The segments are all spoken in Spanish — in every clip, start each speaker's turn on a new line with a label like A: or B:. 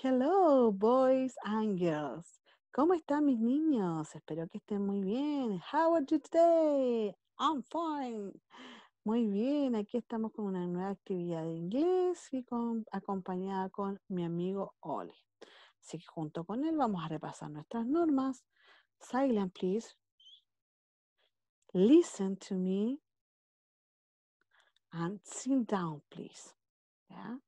A: Hello, boys and girls. ¿Cómo están mis niños? Espero que estén muy bien. How are you today? I'm fine. Muy bien, aquí estamos con una nueva actividad de inglés y con, acompañada con mi amigo Ole. Así que junto con él vamos a repasar nuestras normas. Silent, please. Listen to me. And sit down, please. ¿Ya?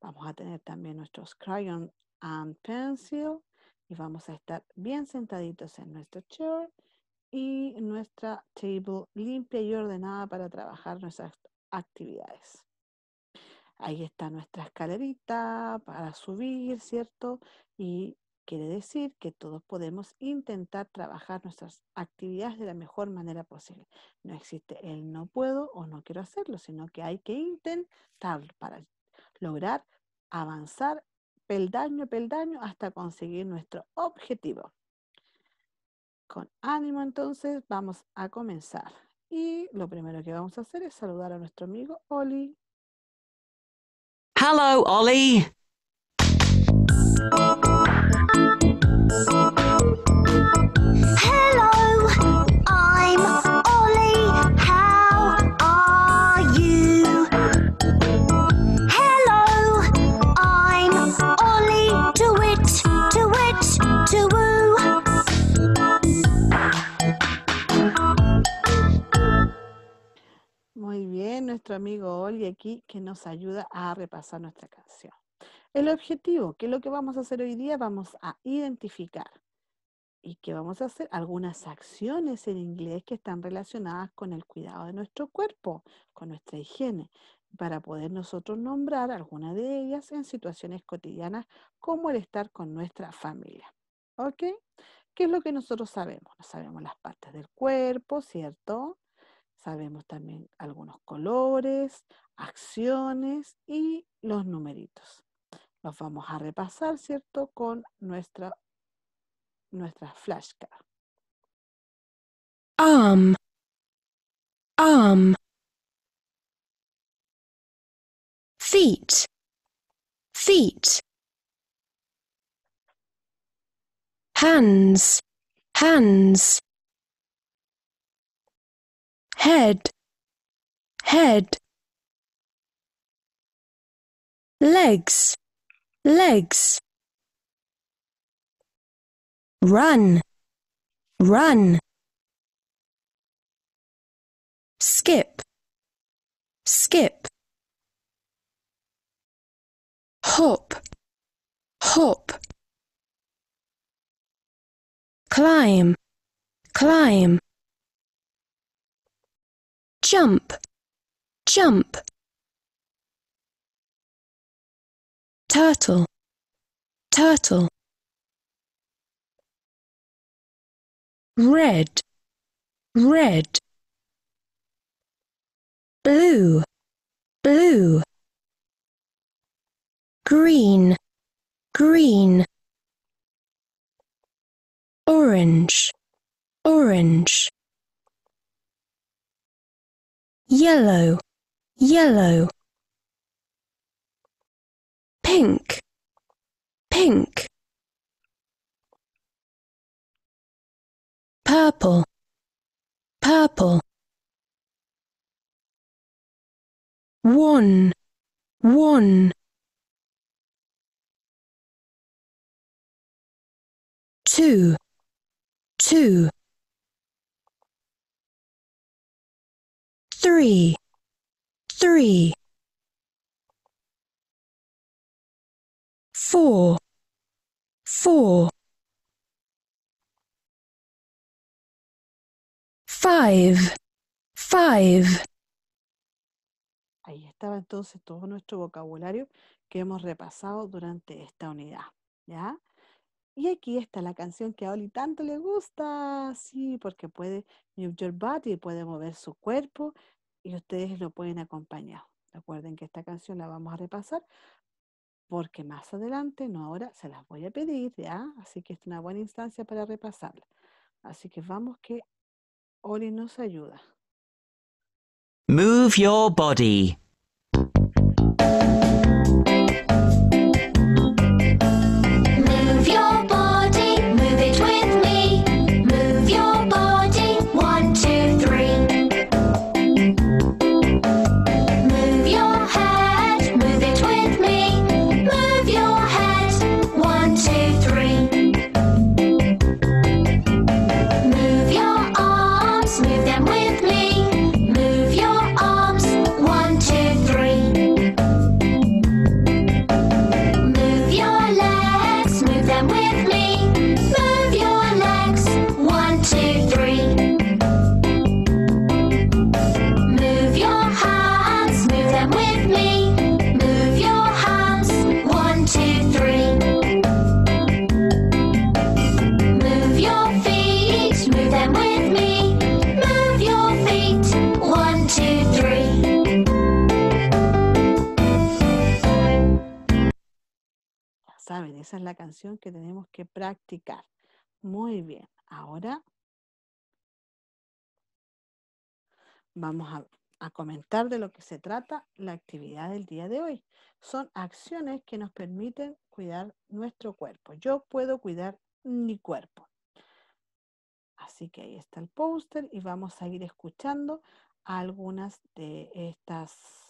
A: Vamos a tener también nuestros crayon and pencil y vamos a estar bien sentaditos en nuestro chair y nuestra table limpia y ordenada para trabajar nuestras actividades. Ahí está nuestra escalerita para subir, ¿cierto? Y quiere decir que todos podemos intentar trabajar nuestras actividades de la mejor manera posible. No existe el no puedo o no quiero hacerlo, sino que hay que intentar para lograr avanzar peldaño a peldaño hasta conseguir nuestro objetivo. Con ánimo entonces vamos a comenzar. Y lo primero que vamos a hacer es saludar a nuestro amigo Oli.
B: Hello, Oli.
A: amigo Oli aquí que nos ayuda a repasar nuestra canción. El objetivo, que es lo que vamos a hacer hoy día, vamos a identificar y que vamos a hacer algunas acciones en inglés que están relacionadas con el cuidado de nuestro cuerpo, con nuestra higiene, para poder nosotros nombrar alguna de ellas en situaciones cotidianas como el estar con nuestra familia. ¿Ok? ¿Qué es lo que nosotros sabemos? Sabemos las partes del cuerpo, ¿cierto? sabemos también algunos colores, acciones y los numeritos. Los vamos a repasar, ¿cierto? Con nuestra, nuestra flashcard.
B: Um, um, feet, feet, hands, hands, head head legs legs run run skip skip hop hop climb climb jump, jump. Turtle, turtle. Red, red. Blue, blue. Green, green. Orange, orange yellow, yellow. Pink, pink. Purple, purple. One, one. Two, two. 3 3 4 4 5 5
A: Ahí estaba entonces todo nuestro vocabulario que hemos repasado durante esta unidad, ¿ya? Y aquí está la canción que a Oli tanto le gusta, sí, porque puede move your body, puede mover su cuerpo y ustedes lo pueden acompañar. Recuerden que esta canción la vamos a repasar porque más adelante, no ahora, se las voy a pedir, ¿ya? Así que es una buena instancia para repasarla. Así que vamos que Oli nos ayuda.
B: Move your body.
A: canción que tenemos que practicar. Muy bien, ahora vamos a, a, comentar de lo que se trata la actividad del día de hoy. Son acciones que nos permiten cuidar nuestro cuerpo. Yo puedo cuidar mi cuerpo. Así que ahí está el póster y vamos a ir escuchando algunas de estas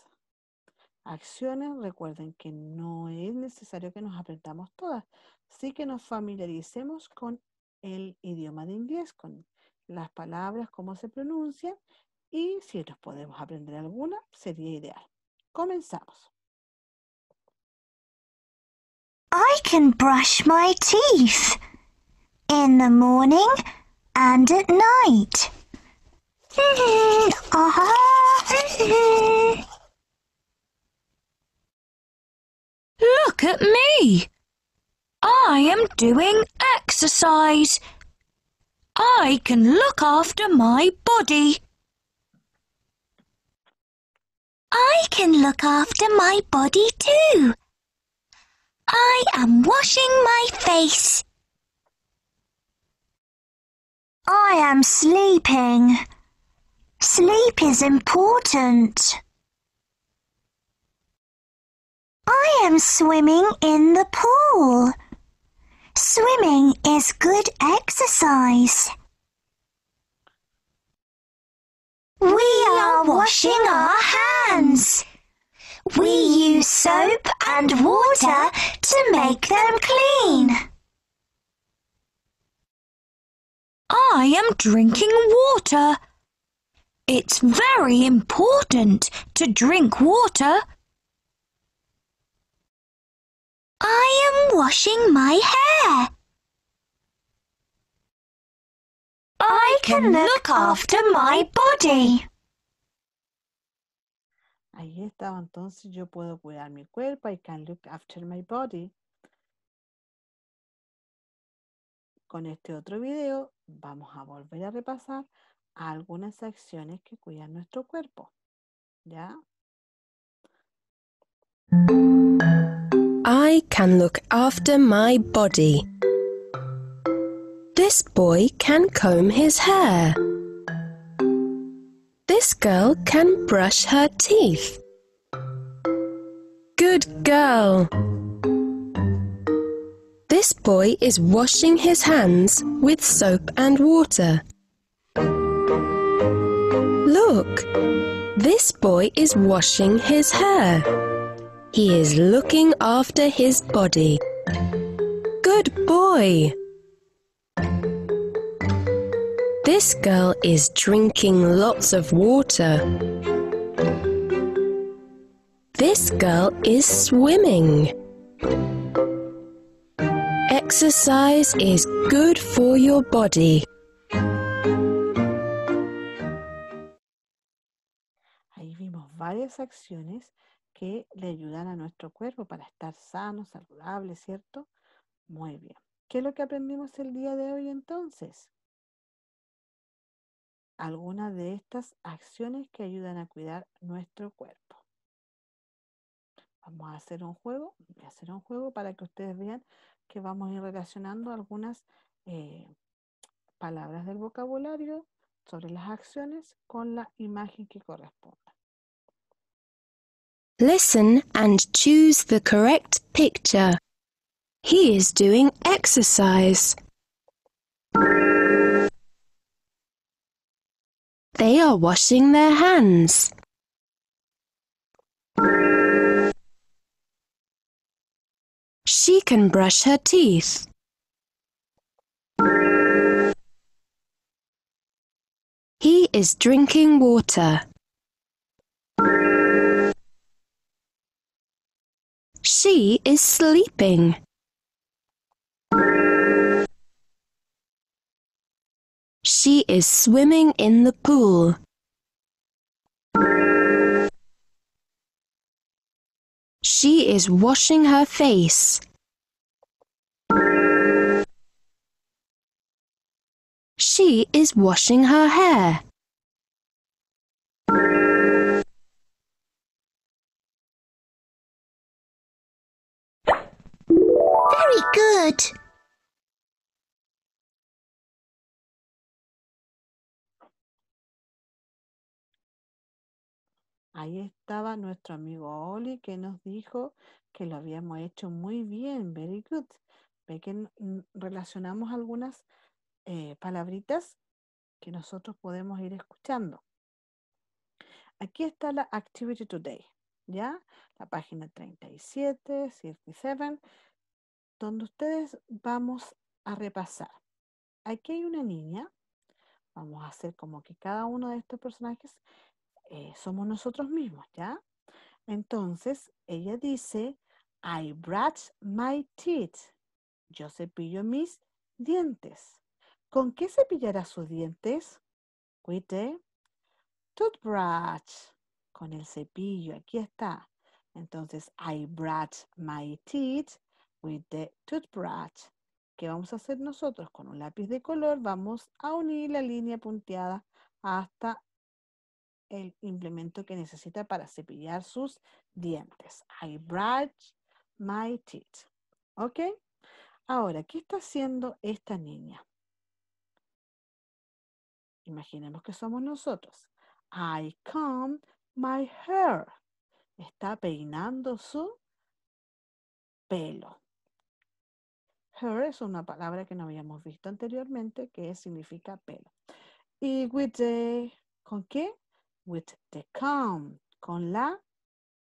A: acciones, recuerden que no es necesario que nos aprendamos todas, sí que nos familiaricemos con el idioma de inglés, con las palabras, cómo se pronuncian y si nos podemos aprender alguna, sería ideal. Comenzamos.
B: I can brush my teeth in the morning and at night. Look at me. I am doing exercise. I can look after my body. I can look after my body too. I am washing my face. I am sleeping. Sleep is important. I am swimming in the pool. Swimming is good exercise. We are washing our hands. We use soap and water to make them clean. I am drinking water. It's very important to drink water I am washing my hair.
A: I can look after my body. Ahí estaba entonces, yo puedo cuidar mi cuerpo, I can look after my body. Con este otro video vamos a volver a repasar algunas acciones que cuidan nuestro cuerpo. ¿Ya?
B: I can look after my body. This boy can comb his hair. This girl can brush her teeth. Good girl! This boy is washing his hands with soap and water. Look! This boy is washing his hair. He is looking after his body. Good boy! This girl is drinking lots of water. This girl is swimming. Exercise is good for your body.
A: Ahí vimos varias acciones que le ayudan a nuestro cuerpo para estar sano, saludable, ¿cierto? Muy bien. ¿Qué es lo que aprendimos el día de hoy entonces? Algunas de estas acciones que ayudan a cuidar nuestro cuerpo. Vamos a hacer un juego, voy a hacer un juego para que ustedes vean que vamos a ir relacionando algunas eh, palabras del vocabulario sobre las acciones con la imagen que corresponde.
B: Listen and choose the correct picture. He is doing exercise. They are washing their hands. She can brush her teeth. He is drinking water. She is sleeping. She is swimming in the pool. She is washing her face. She is washing her hair.
A: Ahí estaba nuestro amigo Oli que nos dijo que lo habíamos hecho muy bien, very good. Ve que relacionamos algunas eh, palabritas que nosotros podemos ir escuchando. Aquí está la activity today, ¿ya? La página 37, 37 donde ustedes vamos a repasar. Aquí hay una niña. Vamos a hacer como que cada uno de estos personajes eh, somos nosotros mismos, ¿ya? Entonces, ella dice, I brush my teeth. Yo cepillo mis dientes. ¿Con qué cepillará sus dientes? Cuite. toothbrush. Con el cepillo, aquí está. Entonces, I brush my teeth with the toothbrush. ¿Qué vamos a hacer nosotros? Con un lápiz de color vamos a unir la línea punteada hasta el implemento que necesita para cepillar sus dientes. I brush my teeth. ¿Ok? Ahora, ¿qué está haciendo esta niña? Imaginemos que somos nosotros. I comb my hair. Está peinando su pelo. Hair es una palabra que no habíamos visto anteriormente que significa pelo. Y with ¿con qué? With the comb, con la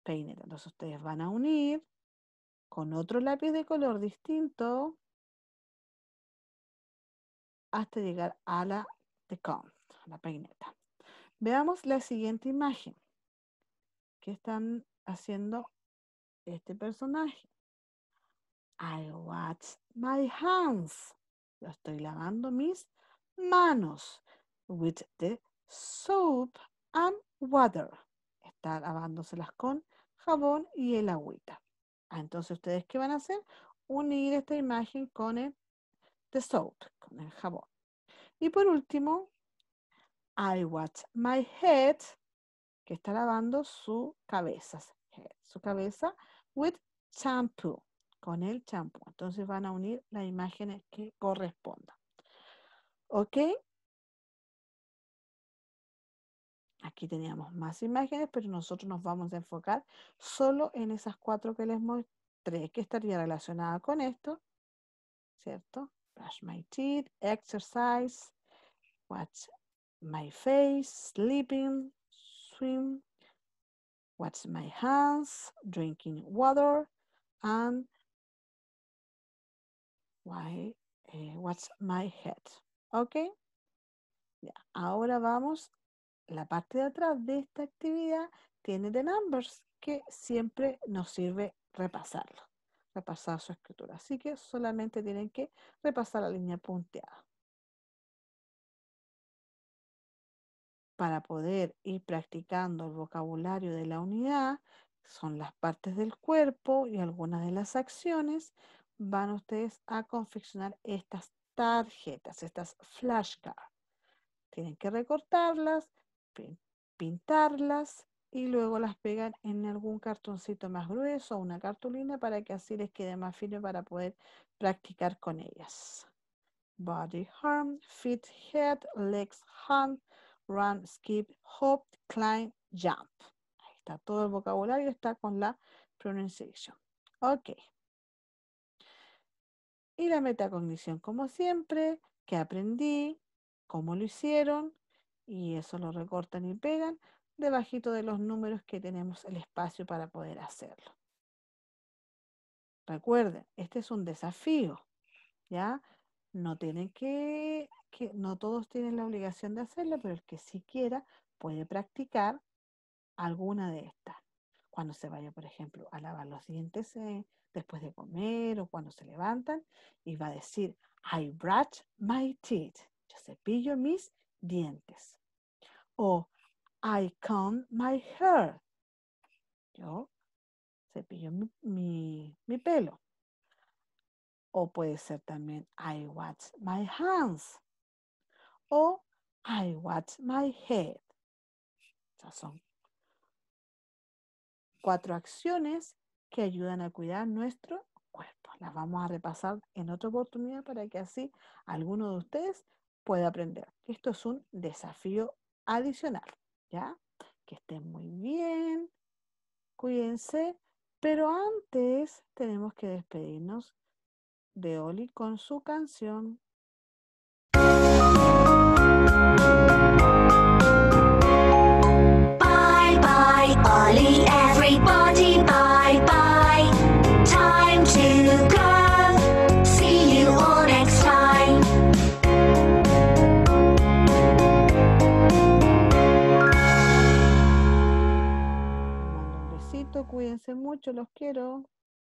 A: peineta. Entonces ustedes van a unir con otro lápiz de color distinto hasta llegar a la comb, la peineta. Veamos la siguiente imagen ¿Qué están haciendo este personaje. I wash my hands. Yo estoy lavando mis manos with the soap and water. Está lavándoselas con jabón y el agüita. Ah, entonces, ¿ustedes qué van a hacer? Unir esta imagen con el the soap, con el jabón. Y por último, I wash my head, que está lavando su cabeza, su cabeza with shampoo con el champú. Entonces van a unir las imágenes que correspondan. ¿Ok? Aquí teníamos más imágenes, pero nosotros nos vamos a enfocar solo en esas cuatro que les mostré, que estaría relacionada con esto, ¿cierto? Brush my teeth, exercise, watch my face, sleeping, swim, watch my hands, drinking water, and why, eh, what's my head. ¿Ok? Ahora vamos, la parte de atrás de esta actividad tiene the numbers, que siempre nos sirve repasarlo, repasar su escritura. Así que solamente tienen que repasar la línea punteada. Para poder ir practicando el vocabulario de la unidad, son las partes del cuerpo y algunas de las acciones, van ustedes a confeccionar estas tarjetas, estas flashcards. Tienen que recortarlas, pintarlas y luego las pegan en algún cartoncito más grueso o una cartulina para que así les quede más firme para poder practicar con ellas. Body, arm, feet, head, legs, hand, run, skip, hop, climb, jump. Ahí está todo el vocabulario, está con la pronunciación. Ok. Y la metacognición, como siempre, que aprendí, cómo lo hicieron, y eso lo recortan y pegan debajito de los números que tenemos el espacio para poder hacerlo. Recuerden, este es un desafío, ¿ya? No tienen que, que, no todos tienen la obligación de hacerlo, pero el que sí quiera puede practicar alguna de estas cuando se vaya, por ejemplo, a lavar los dientes eh, después de comer o cuando se levantan y va a decir, I brush my teeth. Yo cepillo mis dientes. O I comb my hair. Yo cepillo mi, mi, pelo. O puede ser también I wash my hands. O I wash my head. son cuatro acciones que ayudan a cuidar nuestro cuerpo. Las vamos a repasar en otra oportunidad para que así alguno de ustedes pueda aprender. Esto es un desafío adicional, ¿ya? Que estén muy bien, cuídense, pero antes tenemos que despedirnos de Oli con su canción. cuídense mucho, los quiero.